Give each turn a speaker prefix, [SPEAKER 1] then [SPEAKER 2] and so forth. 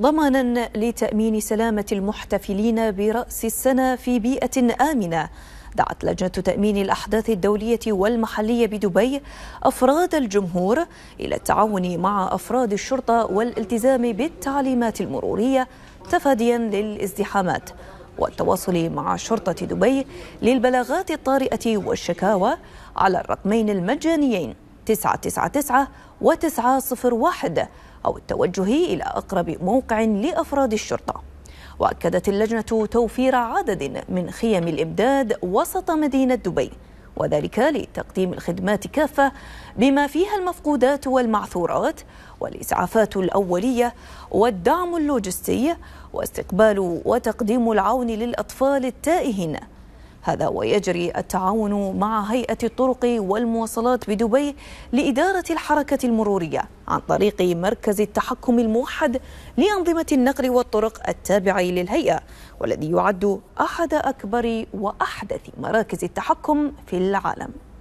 [SPEAKER 1] ضمانا لتامين سلامه المحتفلين براس السنه في بيئه امنه دعت لجنة تأمين الأحداث الدولية والمحلية بدبي أفراد الجمهور إلى التعاون مع أفراد الشرطة والالتزام بالتعليمات المرورية تفاديا للازدحامات والتواصل مع شرطة دبي للبلاغات الطارئة والشكاوى على الرقمين المجانيين 999 و901 أو التوجه إلى أقرب موقع لأفراد الشرطة وأكدت اللجنة توفير عدد من خيم الإمداد وسط مدينة دبي وذلك لتقديم الخدمات كافة بما فيها المفقودات والمعثورات والإسعافات الأولية والدعم اللوجستي واستقبال وتقديم العون للأطفال التائهين هذا ويجري التعاون مع هيئة الطرق والمواصلات بدبي لإدارة الحركة المرورية عن طريق مركز التحكم الموحد لأنظمة النقل والطرق التابع للهيئة والذي يعد أحد أكبر وأحدث مراكز التحكم في العالم